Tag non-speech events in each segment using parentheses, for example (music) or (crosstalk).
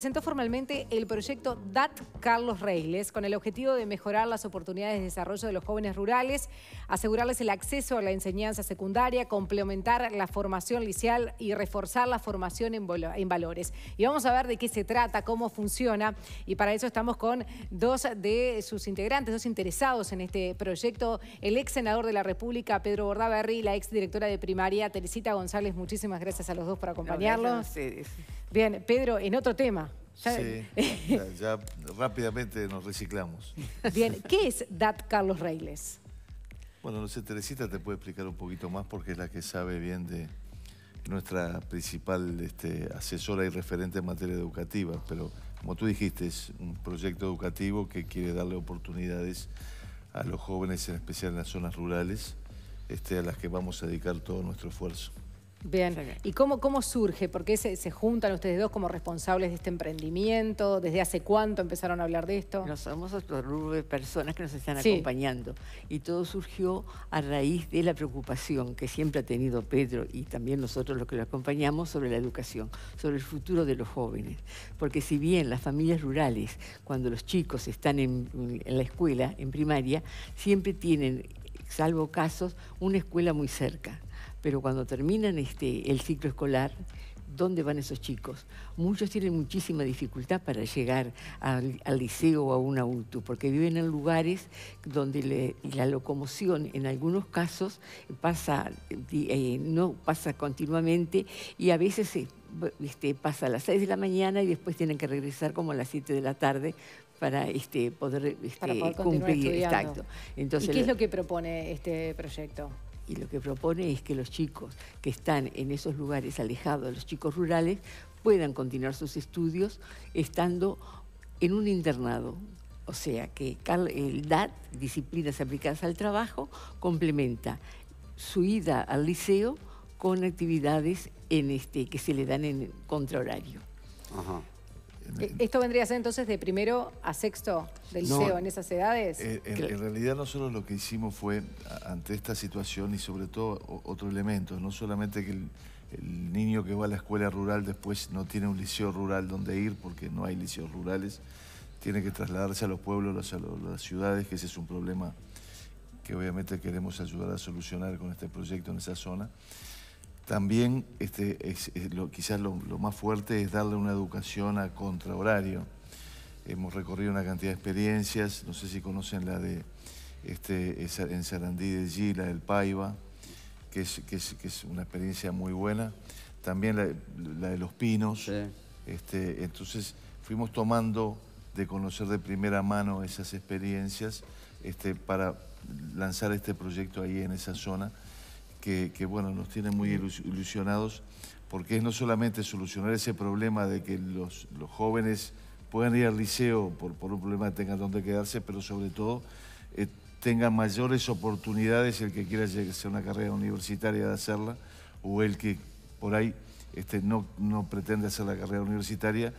Presentó formalmente el proyecto DAT Carlos Reyles con el objetivo de mejorar las oportunidades de desarrollo de los jóvenes rurales, asegurarles el acceso a la enseñanza secundaria, complementar la formación liceal y reforzar la formación en, valores. Y vamos a ver de qué se trata, cómo funciona y para eso estamos con dos de sus integrantes, dos interesados en este proyecto, el ex senador de la República Pedro Bordaberry y la ex directora de primaria Teresita González. Muchísimas gracias a los dos por acompañarnos. Bien, Pedro, en otro tema. Sí, (laughs) ya, rápidamente nos reciclamos. Bien, ¿qué es DAT Carlos Reiles? Bueno, no sé, Teresita te puede explicar un poquito más porque es la que sabe bien de nuestra principal este, asesora y referente en materia educativa, pero como tú dijiste, es un proyecto educativo que quiere darle oportunidades a los jóvenes, en especial en las zonas rurales, este, a las que vamos a dedicar todo nuestro esfuerzo. Bien, ¿y cómo, cómo surge? ¿Por qué se, juntan ustedes dos como responsables de este emprendimiento? ¿Desde hace cuánto empezaron a hablar de esto? Nos somos personas que nos están acompañando y todo surgió a raíz de la preocupación que siempre ha tenido Pedro y también nosotros los que lo acompañamos sobre la educación, sobre el futuro de los jóvenes. Porque si bien las familias rurales, cuando los chicos están en la escuela, en primaria, siempre tienen salvo casos, una escuela muy cerca pero cuando terminan este, el ciclo escolar, ¿dónde van esos chicos? Muchos tienen muchísima dificultad para llegar al, liceo o a un auto, porque viven en lugares donde la locomoción en algunos casos pasa, eh, no pasa continuamente y a veces eh, este, pasa a las 6 de la mañana y después tienen que regresar como a las 7 de la tarde para este, poder, este, cumplir. Entonces, qué es lo que propone este proyecto? y lo que propone es que los chicos que están en esos lugares alejados, los chicos rurales, puedan continuar sus estudios estando en un internado. O sea que el DAT, disciplinas aplicadas al trabajo, complementa su ida al liceo con actividades en este, que se le dan en contrahorario. Ajá. Eh, eh, ¿Esto vendría a ser entonces de primero a sexto del liceo en esas edades? Eh, en, realidad nosotros lo que hicimos fue, ante esta situación y sobre todo otro elemento, no solamente que el niño que va a la escuela rural después no tiene un liceo rural donde ir porque no hay liceos rurales, tiene que trasladarse a los pueblos, a las ciudades, que ese es un problema que obviamente queremos ayudar a solucionar con este proyecto en esa zona. También este, quizás lo, más fuerte es darle una educación a contrahorario. Hemos recorrido una cantidad de experiencias, no sé si conocen la de este, en Sarandí de Gila, del Paiva, que es, que, una experiencia muy buena. También la, de los pinos. Este, entonces fuimos tomando de conocer de primera mano esas experiencias para lanzar este proyecto ahí en esa zona que, bueno, nos tiene muy ilusionados porque es no solamente solucionar ese problema de que los, los jóvenes puedan ir al liceo por, por, un problema tengan donde quedarse, pero sobre todo eh, tengan mayores oportunidades el que quiera a una carrera universitaria de hacerla o el que por ahí este, no, no pretende hacer la carrera universitaria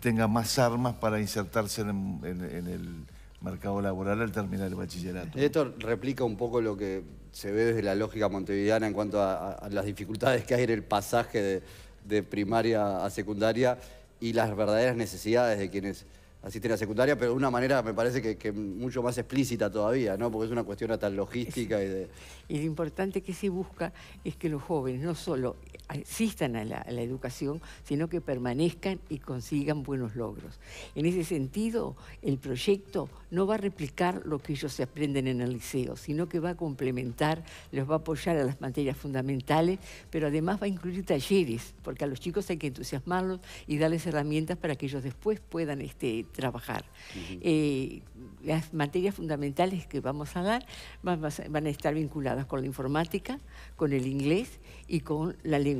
tenga más armas para insertarse en el mercado laboral al terminar el bachillerato. Esto replica un poco lo que se ve desde la lógica montevideana en cuanto a, las dificultades que hay en el pasaje de, primaria a secundaria y las verdaderas necesidades de quienes asisten a secundaria, pero de una manera me parece que, mucho más explícita todavía, ¿no? Porque es una cuestión tan logística y de... Y lo importante que se busca es que los jóvenes no solo asistan a la, educación, sino que permanezcan y consigan buenos logros. En ese sentido, el proyecto no va a replicar lo que ellos aprenden en el liceo, sino que va a complementar, los va a apoyar a las materias fundamentales, pero además va a incluir talleres, porque a los chicos hay que entusiasmarlos y darles herramientas para que ellos después puedan este, trabajar. Eh, las materias fundamentales que vamos a dar van, van a estar vinculadas con la informática, con el inglés y con la lengua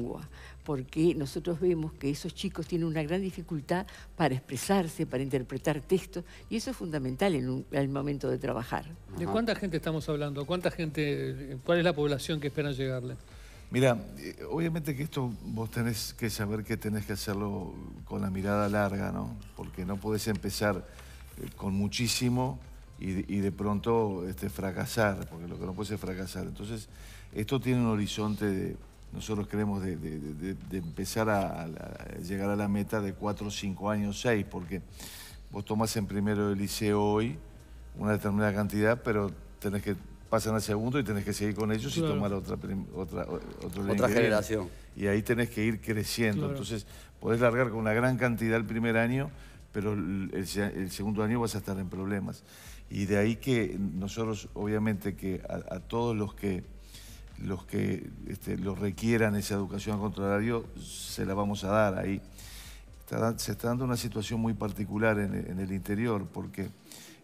porque nosotros vemos que esos chicos tienen una gran dificultad para expresarse, para interpretar textos, y eso es fundamental en, el momento de trabajar. ¿De cuánta gente estamos hablando? ¿Cuánta gente, cuál es la población que esperan llegarle? Mira, eh, obviamente que esto vos tenés que saber que tenés que hacerlo con la mirada larga, ¿no? Porque no podés empezar eh, con muchísimo y, de pronto este, fracasar, porque lo que no puede es fracasar. Entonces, esto tiene un horizonte de nosotros queremos de, empezar a, llegar a la meta de 4, cinco años, seis, porque vos tomas en primero el liceo hoy una determinada cantidad, pero tenés que pasan al segundo y tenés que seguir con ellos y tomar otra otra, otra generación. Y ahí tenés que ir creciendo. Entonces, podés largar con una gran cantidad el primer año, pero el, segundo año vas a estar en problemas. Y de ahí que nosotros, obviamente, que a todos los que los que este, los requieran esa educación al contrario, se la vamos a dar ahí. se está dando una situación muy particular en, el interior, porque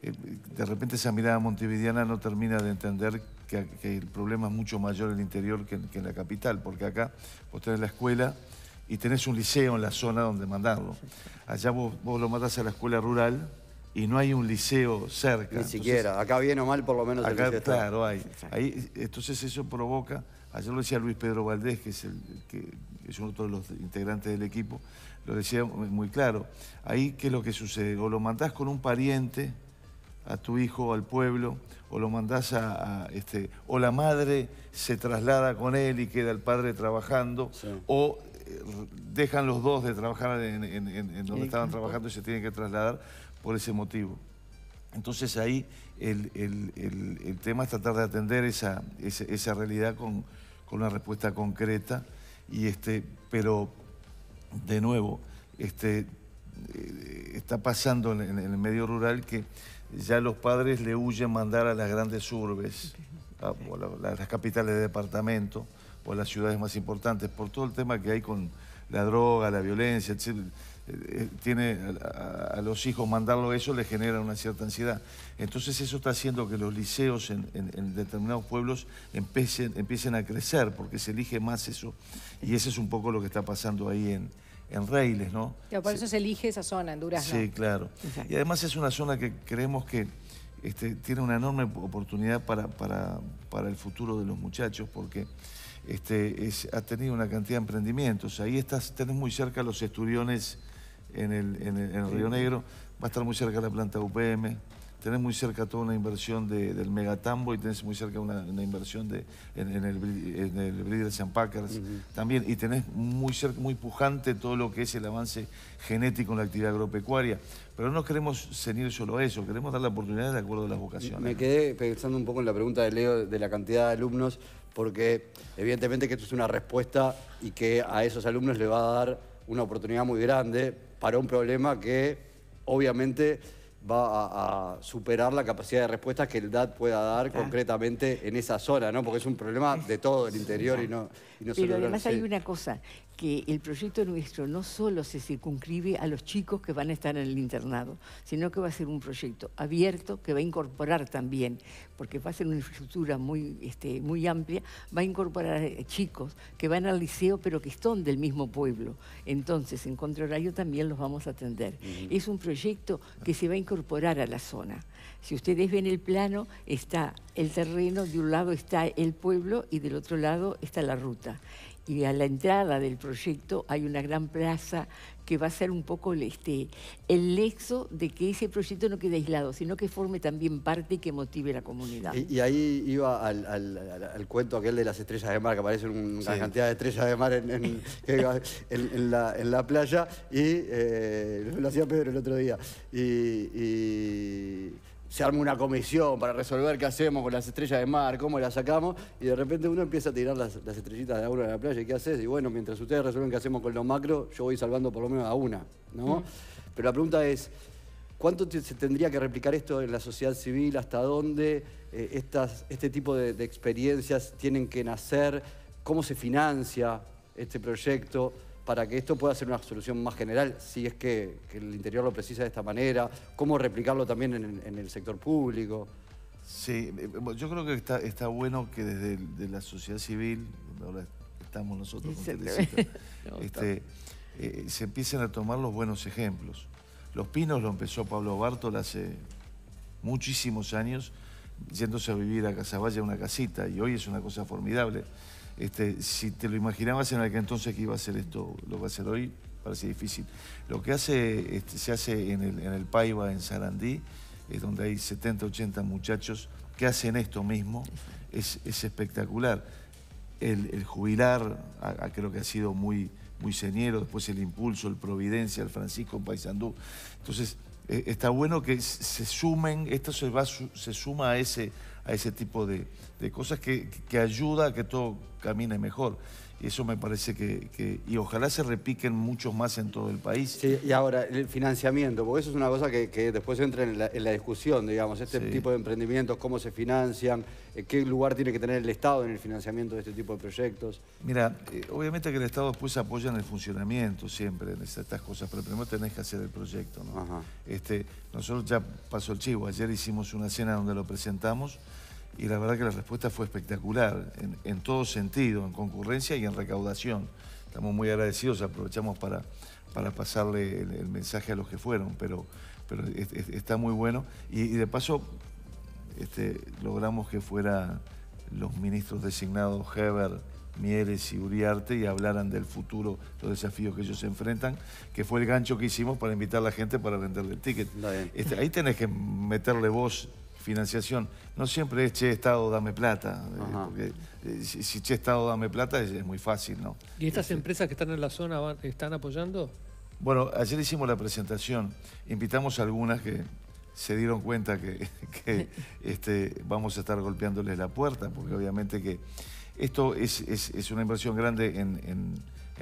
eh, de repente esa mirada montevideana no termina de entender que, el problema es mucho mayor en el interior que en, la capital, porque acá vos tenés la escuela y tenés un liceo en la zona donde mandarlo. Allá vos, vos lo mandás a la escuela rural, y no hay un liceo cerca. Ni siquiera, acá bien o mal por lo menos acá, el liceo Claro, hay. Ahí, entonces eso provoca, ayer lo decía Luis Pedro Valdés, que es, el, uno de los integrantes del equipo, lo decía muy claro, ahí que es lo que sucede, o lo mandás con un pariente a tu hijo, al pueblo, o lo mandás a, este, o la madre se traslada con él y queda el padre trabajando, o eh, dejan los dos de trabajar en donde estaban trabajando y se tienen que trasladar, por ese motivo. Entonces ahí el, tema es tratar de atender esa, esa, realidad con, una respuesta concreta, y este, pero de nuevo, este, eh, está pasando en, el medio rural que ya los padres le huyen mandar a las grandes urbes, a las capitales de departamento, o a las ciudades más importantes, por todo el tema que hay con la droga, la violencia, etc. Eh, tiene a, los hijos mandarlo eso le genera una cierta ansiedad. Entonces eso está haciendo que los liceos en, determinados pueblos empiecen, a crecer porque se elige más eso. Y eso es un poco lo que está pasando ahí en, en Reiles, ¿no? por eso se, elige esa zona, en Durazno. Sí, claro. Y además es una zona que creemos que este, tiene una enorme oportunidad para, para, para el futuro de los muchachos porque... Este, ha tenido una cantidad de emprendimientos. Ahí estás, tenés muy cerca los esturiones en el, Río Negro. Va a estar muy cerca la planta UPM. Tenés muy cerca toda una inversión de, del Megatambo y tenés muy cerca una, inversión de, en, el, en el Packers también. Y tenés muy muy pujante todo lo que es el avance genético en la actividad agropecuaria. Pero no queremos ceñir solo a eso, queremos dar la oportunidad de acuerdo a las vocaciones. Me quedé pensando un poco en la pregunta de Leo de la cantidad de alumnos, porque evidentemente que esto es una respuesta y que a esos alumnos le va a dar una oportunidad muy grande para un problema que obviamente va a, superar la capacidad de respuesta que el DAT pueda dar concretamente en esa zona, ¿no? Porque es un problema de todo el interior y no, y Pero además hay una cosa, que el proyecto nuestro no solo se circunscribe a los chicos que van a estar en el internado, sino que va a ser un proyecto abierto que va a incorporar también, porque va a ser una infraestructura muy, este, muy amplia, va a incorporar eh, chicos que van al liceo pero que son del mismo pueblo. Entonces, en contra también los vamos a atender. Es un proyecto que se va a incorporar a la zona. Si ustedes ven el plano, está el terreno, de un lado está el pueblo y del otro lado está la ruta y a la entrada del proyecto hay una gran plaza que va a ser un poco el, este, el de que ese proyecto no quede aislado, sino que forme también parte y que motive la comunidad. Y, ahí iba al, cuento aquel de las estrellas de mar, que aparecen una cantidad de estrellas de mar en, (laughs) la, playa, y eh, lo hacía Pedro el otro día. y se arma una comisión para resolver qué hacemos con las estrellas de mar, cómo las sacamos, y de repente uno empieza a tirar las, estrellitas de agua de la playa, ¿y qué haces? Y bueno, mientras ustedes resuelven qué hacemos con los macros, yo voy salvando por lo menos a una, ¿no? Pero la pregunta es, ¿cuánto se tendría que replicar esto en la sociedad civil? ¿Hasta dónde eh, estas, este tipo de experiencias tienen que nacer? ¿Cómo se financia este proyecto? para que esto pueda ser una solución más general, si es que, el interior lo precisa de esta manera, cómo replicarlo también en, el sector público. Sí, eh, yo creo que está, bueno que desde la sociedad civil, ahora estamos nosotros con (laughs) este, eh, se empiecen a tomar los buenos ejemplos. Los pinos lo empezó Pablo Bartol hace muchísimos años, yéndose a vivir a Casaballa una casita, y hoy es una cosa formidable. Este, si te lo imaginabas en aquel entonces que iba a ser esto, lo va a hacer hoy, parece difícil. Lo que hace, este, se hace en el, en el Paiva, en Sarandí, es donde hay 70, 80 muchachos que hacen esto mismo, es, espectacular. El, jubilar, creo que ha sido muy, muy señero, después el impulso, el Providencia, el Francisco, Paisandú. Entonces, eh, está bueno que se sumen, esto se, va, se suma a ese, a ese tipo de, cosas que, que ayuda a que todo camine mejor. Y Eso me parece que, Y ojalá se repiquen muchos más en todo el país. Sí, y ahora, el financiamiento, porque eso es una cosa que, después entra en la, discusión, digamos, este tipo de emprendimientos, cómo se financian, eh, qué lugar tiene que tener el Estado en el financiamiento de este tipo de proyectos. Mira, eh, obviamente que el Estado después apoya en el funcionamiento siempre, en estas cosas, pero primero tenés que hacer el proyecto, ¿no? Este, nosotros ya pasó el chivo, ayer hicimos una cena donde lo presentamos y la verdad que la respuesta fue espectacular en, todo sentido, en concurrencia y en recaudación. Estamos muy agradecidos, aprovechamos para, para pasarle el, mensaje a los que fueron, pero, pero está muy bueno. Y, de paso, este, logramos que fueran los ministros designados Heber, Mieres y Uriarte y hablaran del futuro, los desafíos que ellos se enfrentan, que fue el gancho que hicimos para invitar a la gente para venderle el ticket. Este, ahí tenés que meterle voz financiación. No siempre es, che, Estado, dame plata. Eh, eh, si, che, Estado, dame plata es, muy fácil, ¿no? ¿Y estas este, empresas que están en la zona están apoyando? Bueno, ayer hicimos la presentación. Invitamos a algunas que se dieron cuenta que, (laughs) (laughs) este, vamos a estar golpeándoles la puerta, porque obviamente que esto es, es, una inversión grande en,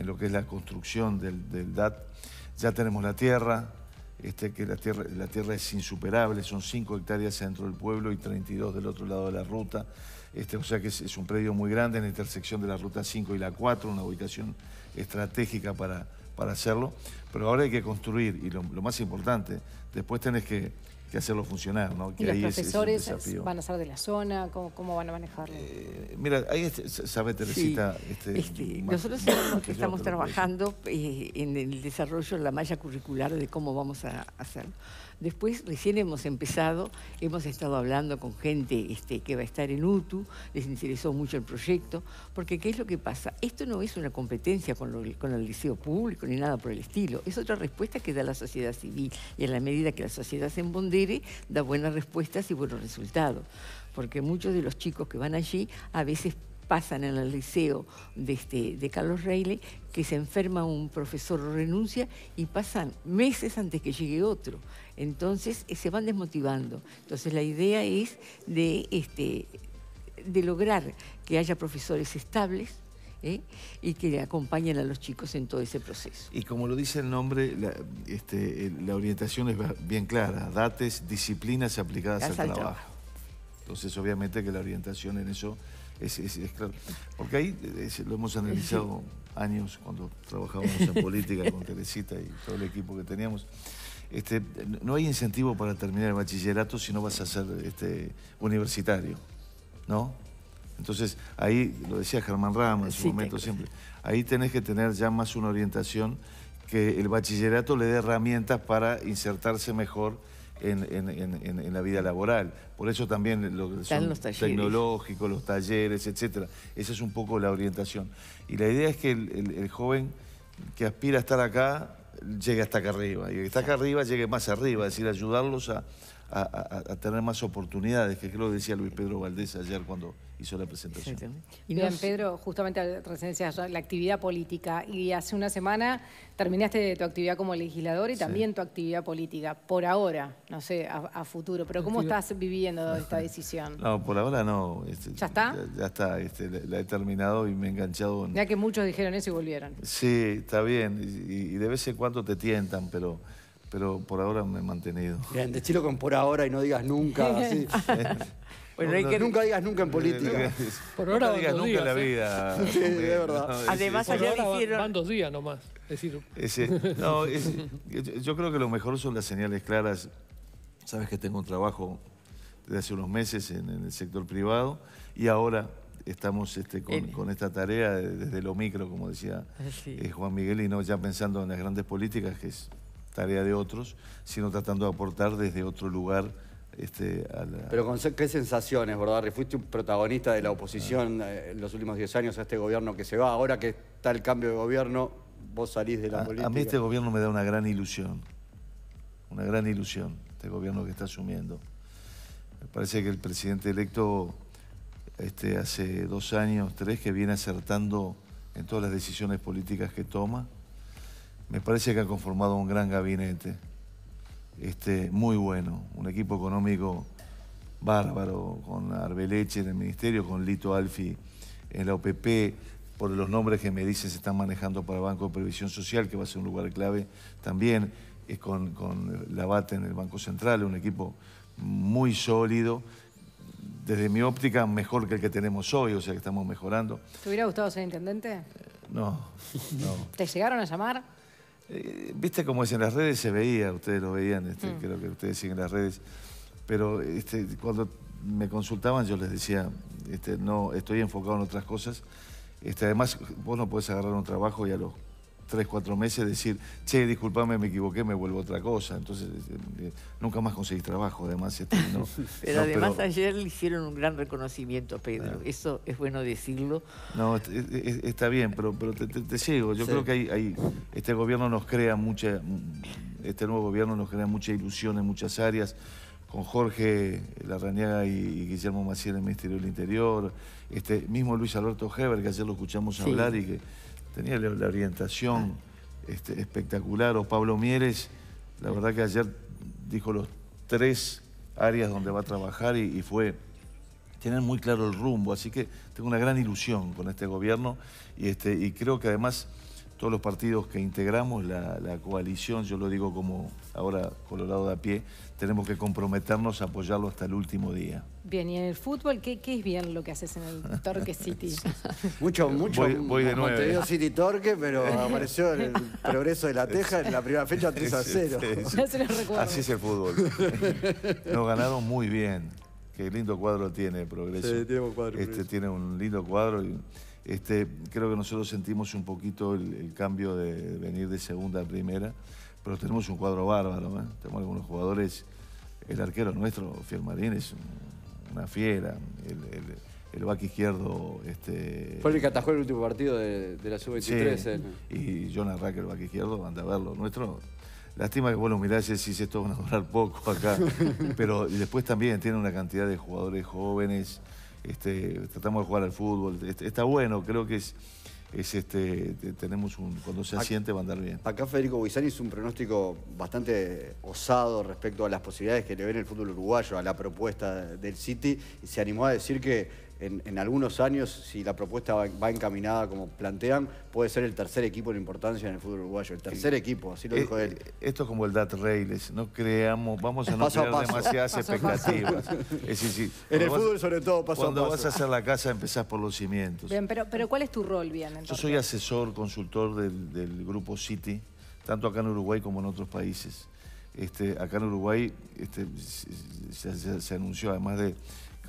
lo que es la construcción del, del DAT. Ya tenemos la tierra, este, que la tierra, la tierra es insuperable, son 5 hectáreas dentro del pueblo y 32 del otro lado de la ruta. Este, o sea que es, un predio muy grande en la intersección de la ruta 5 y la 4, una ubicación estratégica para, para hacerlo. Pero ahora hay que construir, y lo, lo más importante, después tenés que que hacerlo funcionar. ¿no? ¿Y los profesores van a ser de la zona? ¿Cómo, van a manejarlo? Eh, mira, ahí este, sabe Teresita. Este, este nosotros que estamos trabajando eh, en el desarrollo de la malla curricular de cómo vamos a hacerlo. Después recién hemos empezado, hemos estado hablando con gente este, que va a estar en UTU, les interesó mucho el proyecto, porque ¿qué es lo que pasa? Esto no es una competencia con, el liceo público ni nada por el estilo, es otra respuesta que da la sociedad civil y a la medida que la sociedad se embondere, da buenas respuestas y buenos resultados porque muchos de los chicos que van allí a veces pasan en el liceo de, este, de Carlos Reilly, que se enferma un profesor renuncia y pasan meses antes que llegue otro. Entonces eh, se van desmotivando. Entonces la idea es de, este, de lograr que haya profesores estables, ¿eh? y que acompañen a los chicos en todo ese proceso. Y como lo dice el nombre, la, este, orientación es bien clara, dates, disciplinas aplicadas al, trabajo. Entonces, obviamente que la orientación en eso es, claro. Porque ahí eh, lo hemos analizado años cuando trabajábamos en (laughs) política con Teresita y todo el equipo que teníamos. Este, no hay incentivo para terminar el bachillerato si no vas a ser este, universitario, ¿no? Entonces, ahí, lo decía Germán Rama en su momento siempre, ahí tenés que tener ya más una orientación que el bachillerato le dé herramientas para insertarse mejor en, la vida laboral. Por eso también lo que son los tecnológicos, los talleres, etcétera. Esa es un poco la orientación. Y la idea es que el, el joven que aspira a estar acá llegue hasta acá arriba. Y el que está acá arriba llegue más arriba, es decir, ayudarlos a, a, tener más oportunidades, que lo que decía Luis Pedro Valdés ayer cuando hizo la presentación. Y bien, Pedro, justamente referencia la actividad política. Y hace una semana terminaste tu actividad como legislador y también tu actividad política, por ahora, no sé, a, futuro. Pero ¿cómo estás viviendo esta (laughs) decisión? No, por ahora no. Este, ¿Ya está? Ya, está, este, la, he terminado y me he enganchado. Ya que muchos dijeron eso y volvieron. Sí, está bien. y de vez en cuando te tientan, pero pero por ahora me he mantenido. Bien, chilo con por ahora y no digas nunca. (laughs) Bueno, hay que... Nunca digas nunca en política. (laughs) por ahora No digas nunca en la ¿eh? vida. ¿sí? de verdad. Además, ayer dijeron Van dos días nomás. Decir... Eh, no, yo creo que lo mejor son las señales claras. Sabes que tengo un trabajo desde hace unos meses en, el sector privado y ahora estamos este, con, esta tarea desde lo micro, como decía ah, eh, Juan Miguel, y no ya pensando en las grandes políticas, que es tarea de otros, sino tratando de aportar desde otro lugar. Este, a la... Pero con qué sensaciones, Bordarri. Fuiste un protagonista de la oposición ah. eh, en los últimos 10 años a este gobierno que se va. Ahora que está el cambio de gobierno, vos salís de la política. A mí este gobierno me da una gran ilusión. Una gran ilusión, este gobierno que está asumiendo. Me parece que el presidente electo este, hace dos años, tres, que viene acertando en todas las decisiones políticas que toma. Me parece que ha conformado un gran gabinete, este, muy bueno, un equipo económico bárbaro, con Arbeleche en el ministerio, con Lito Alfi en la OPP, por los nombres que me dicen se están manejando para el Banco de Previsión Social, que va a ser un lugar clave también, es con, con Lavate en el Banco Central, un equipo muy sólido, desde mi óptica, mejor que el que tenemos hoy, o sea que estamos mejorando. ¿Te hubiera gustado ser intendente? No, no. (laughs) ¿Te llegaron a llamar? Eh, viste como es en las redes, se veía, ustedes lo veían, este, mm. creo que ustedes siguen las redes, pero este, cuando me consultaban yo les decía, este, no, estoy enfocado en otras cosas, además vos no podés agarrar un trabajo y a los tres, cuatro meses decir, che, disculpame, me equivoqué, me vuelvo a otra cosa. Entonces, eh, eh, nunca más conseguís trabajo, además. Este, (laughs) pero además ayer le hicieron un gran reconocimiento Pedro. Ah. Eso es bueno decirlo. No, está bien, pero, pero te, sigo. Yo creo que hay, hay, este gobierno nos crea mucha... Este nuevo gobierno nos crea mucha ilusión en muchas áreas con Jorge Larrañaga y Guillermo Maciel en el Ministerio del Interior, este mismo Luis Alberto Heber, que ayer lo escuchamos hablar y que tenía la orientación este, espectacular. O Pablo Mieres, la verdad que ayer dijo los tres áreas donde va a trabajar y, fue tener muy claro el rumbo. Así que tengo una gran ilusión con este gobierno y, este, y creo que además todos los partidos que integramos la, coalición, yo lo digo como ahora Colorado de a pie, tenemos que comprometernos a apoyarlo hasta el último día. Bien, y en el fútbol, ¿qué, qué es bien lo que haces en el Torque City? (laughs) mucho, mucho. Voy, de nuevo. Montevideo City Torque, pero apareció el progreso de la Teja en la primera fecha 3 a 0. Así es el fútbol. (laughs) Nos ganaron muy bien. Qué lindo cuadro tiene el progreso. tiene un cuadro. Este, tiene un lindo cuadro. Y, este, creo que nosotros sentimos un poquito el, cambio de venir de segunda a primera, pero tenemos un cuadro bárbaro. ¿eh? Tenemos algunos jugadores. El arquero nuestro, Fiel Marín, es una fiera. El, el, izquierdo. Este, Fue el que atajó el último partido de, la sub-23. Eh. Y John Rack, el izquierdo, anda a verlo. Nuestro. Lástima que vos lo mirás y esto va a durar poco acá. (laughs) pero después también tiene una cantidad de jugadores jóvenes. Este, tratamos de jugar al fútbol. Este, está bueno, creo que es, este, tenemos un, cuando se siente va a andar bien. Acá Federico Guisani hizo un pronóstico bastante osado respecto a las posibilidades que le ven el fútbol uruguayo a la propuesta del City y se animó a decir que en, algunos años, si la propuesta va, encaminada como plantean, puede ser el tercer equipo de importancia en el fútbol uruguayo. El tercer eh, equipo, así lo eh, dijo él. Eh, esto es como el DAT Reyes, no creamos, vamos a no crear demasiadas expectativas. en el fútbol sobre todo Cuando vas a hacer la casa empezás por los cimientos. Bien, pero, ¿cuál es tu rol, Bien? Yo soy asesor, consultor del, grupo City, tanto acá en Uruguay como en otros países. Este, acá en Uruguay este, se, anunció, además de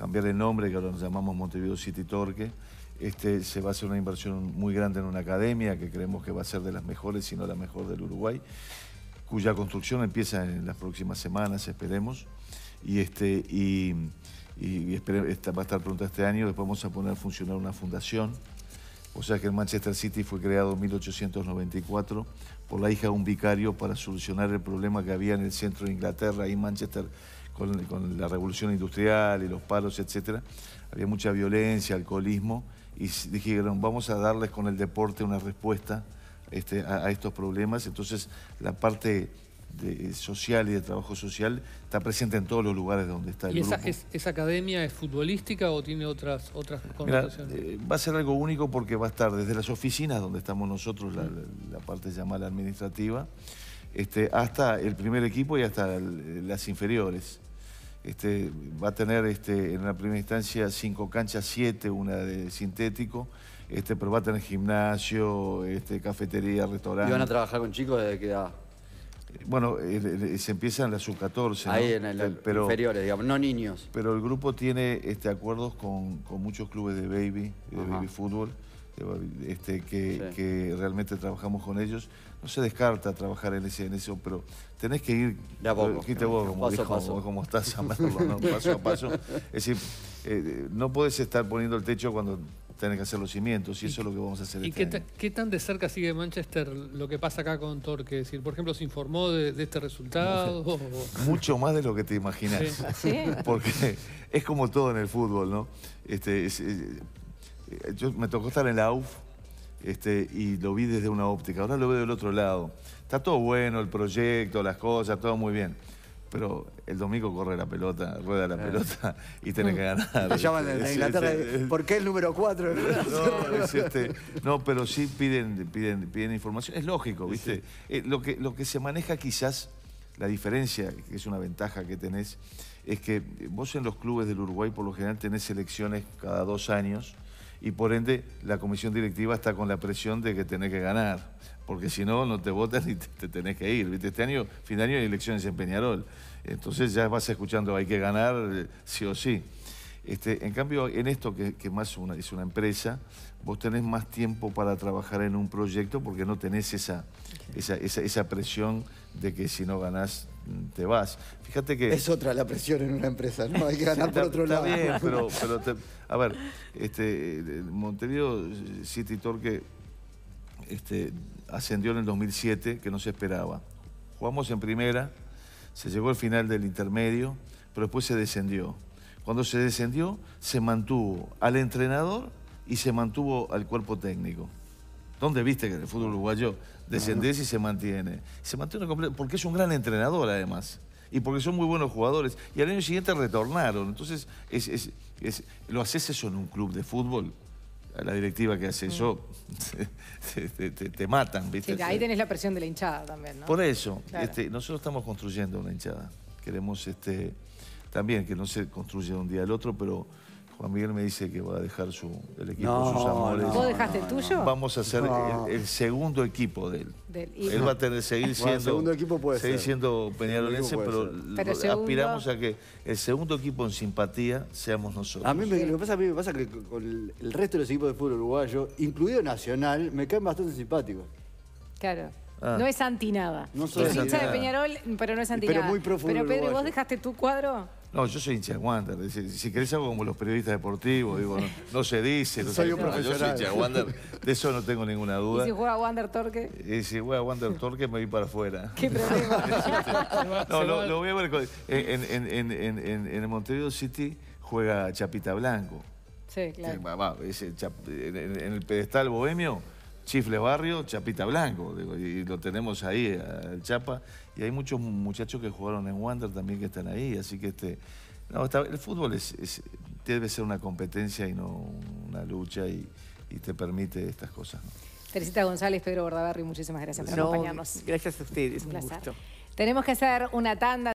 cambiar el nombre, que ahora nos llamamos Montevideo City Torque. Este, se va a hacer una inversión muy grande en una academia que creemos que va a ser de las mejores, si no la mejor del Uruguay, cuya construcción empieza en las próximas semanas, esperemos. Y, este, y, va a estar pronto este año. Después vamos a poner a funcionar una fundación. O sea que el Manchester City fue creado en 1894 por la hija de un vicario para solucionar el problema que había en el centro de Inglaterra en Manchester con, la revolución industrial y los paros, etc. Había mucha violencia, alcoholismo, y dijeron, vamos a darles con el deporte una respuesta este, a, estos problemas. Entonces, la parte de, eh, social y de trabajo social está presente en todos los lugares donde está el esa, academia es futbolística o tiene otras, otras connotaciones? Eh, va a ser algo único porque va a estar desde las oficinas donde estamos nosotros, la, parte llamada administrativa, este, hasta el primer equipo y hasta eh, las inferiores. Este, va a tener este, en la primera instancia cinco canchas, siete, una de sintético, este, pero va a tener gimnasio, este, cafetería, restaurante. ¿Y van a trabajar con chicos desde qué edad? Bueno, eh, se empieza en la sub-14. ¿no? en inferiores, digamos, no niños. Pero el grupo tiene este, acuerdos con, muchos clubes de baby, de baby fútbol, este, que, realmente trabajamos con ellos. No se descarta trabajar en ese, en eso, pero tenés que ir, de poco, vos, como, dijo, paso. como estás, ¿no? paso a paso. (laughs) Es decir, eh, no puedes estar poniendo el techo cuando tener que hacer los cimientos y, eso es lo que vamos a hacer. ¿Y este qué, tan de cerca sigue Manchester lo que pasa acá con Torque? Es decir, por ejemplo, ¿se informó de, este resultado? (laughs) Mucho más de lo que te imaginás. (laughs) (laughs) Porque es como todo en el fútbol, ¿no? Este, eh, yo me tocó estar en la UF este, y lo vi desde una óptica, ahora lo veo del otro lado. Está todo bueno, el proyecto, las cosas, todo muy bien pero el domingo corre la pelota, rueda la pelota y tenés que ganar. (laughs) Te llaman de Inglaterra, porque es, ¿por qué el número 4? (laughs) Este, no, pero sí piden, piden, piden información. Es lógico, ¿viste? Eh, lo, que, lo que se maneja quizás, la diferencia, que es una ventaja que tenés, es que vos en los clubes del Uruguay por lo general tenés elecciones cada dos años y por ende la comisión directiva está con la presión de que tenés que ganar porque si no, no te votan y te, tenés que ir. Este año, fin de año, hay elecciones en Peñarol. Entonces ya vas escuchando, hay que ganar eh, sí o sí. Este, en cambio, en esto que, más una, es una empresa, vos tenés más tiempo para trabajar en un proyecto porque no tenés esa, esa, presión de que si no ganás mm, te vas. Fíjate que... Es otra la presión en una empresa, ¿no? Hay que ganar por otro está Bien, pero, (laughs) a ver, este, eh, Montevideo eh, City Torque este, ascendió en el 2007, que no se esperaba. Jugamos en primera, se llegó al final del intermedio, pero después se descendió. Cuando se descendió, se mantuvo al entrenador y se mantuvo al cuerpo técnico. ¿Dónde viste que en el fútbol uruguayo descendés y se mantiene? Se mantiene porque es un gran entrenador además y porque son muy buenos jugadores. Y al año siguiente retornaron. Entonces, lo haces eso en un club de fútbol a la directiva que hace eso, mm. (laughs) te, matan, ¿viste? ahí tenés la presión de la hinchada también, ¿no? Por eso, este, nosotros estamos construyendo una hinchada. Queremos este, también que no se construya de un día al otro, pero Juan Miguel me dice que va a dejar el equipo sus amores. ¿Vos dejaste el tuyo? Vamos a ser el, segundo equipo de él. él va a seguir (laughs) siendo... equipo puede peñarolense, pero, aspiramos a que el segundo equipo en simpatía seamos nosotros. A mí me, lo que pasa, a que con el, resto de los equipos de fútbol uruguayo, incluido Nacional, me caen bastante simpáticos. Claro. Ah. No es anti nada. No soy es de Peñarol, pero no es anti pero Muy profundo. Pero Pedro, ¿vos dejaste tu cuadro? No, yo soy hincha Wander. Si, querés algo como los periodistas deportivos, digo, no, se dice. soy un profesional. Yo soy hincha de Wander, de eso no tengo ninguna duda. ¿Y si juega Wander Torque? Y si juega Wander Torque me voy para afuera. ¿Qué problema? (laughs) no, lo, voy a ver. en, el Montevideo City juega Chapita Blanco. Sí, claro. en el pedestal bohemio Chifle Barrio, Chapita Blanco, y lo tenemos ahí, el Chapa, y hay muchos muchachos que jugaron en Wander también que están ahí, así que este, el fútbol es, debe ser una competencia y no una lucha y, te permite estas cosas. Teresita González, Pedro Bordaberry, muchísimas gracias por acompañarnos. Gracias a ustedes, un, gusto. Tenemos que hacer una tanda.